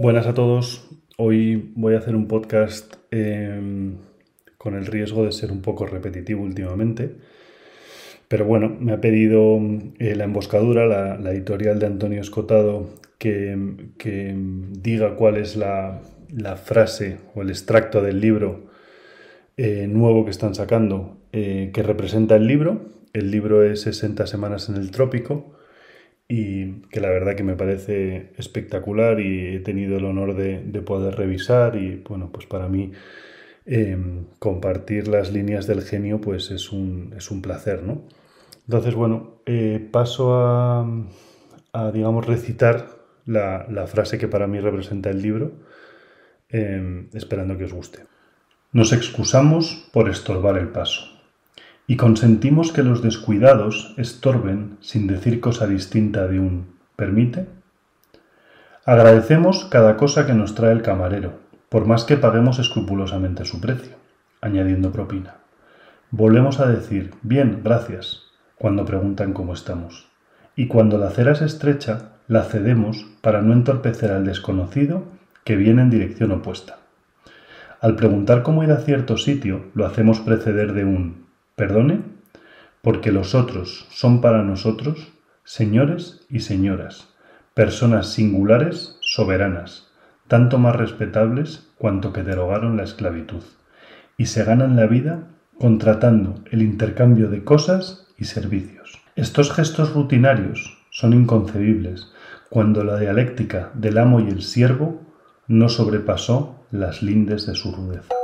Buenas a todos. Hoy voy a hacer un podcast em, con el riesgo de ser un poco repetitivo últimamente. Pero bueno, me ha pedido eh, La Emboscadura, la, editorial de Antonio Escotado, que, diga cuál es la, frase o el extracto del libro eh, nuevo que están sacando eh, que representa el libro. El libro es 60 semanas en el trópico y que la verdad que me parece espectacular y he tenido el honor de, poder revisar y bueno, pues para mí em, compartir las líneas del genio pues es un, placer, ¿no? Entonces, bueno, eh, paso a, digamos, recitar la, la, frase que para mí representa el libro, em, esperando que os guste. Nos excusamos por estorbar el paso y consentimos que los descuidados estorben sin decir cosa distinta de un ¿permite? Agradecemos cada cosa que nos trae el camarero, por más que paguemos escrupulosamente su precio, añadiendo propina. Volvemos a decir bien, gracias, cuando preguntan cómo estamos. Y cuando la cera es estrecha, la cedemos para no entorpecer al desconocido que viene en dirección opuesta. Al preguntar cómo ir a cierto sitio, lo hacemos preceder de un perdone, porque los otros son para nosotros señores y señoras, personas singulares, soberanas, tanto más respetables cuanto que derogaron la esclavitud, y se ganan la vida contratando el intercambio de cosas y servicios. Estos gestos rutinarios son inconcebibles cuando la dialéctica del amo y el siervo no sobrepasó las lindes de su rudeza.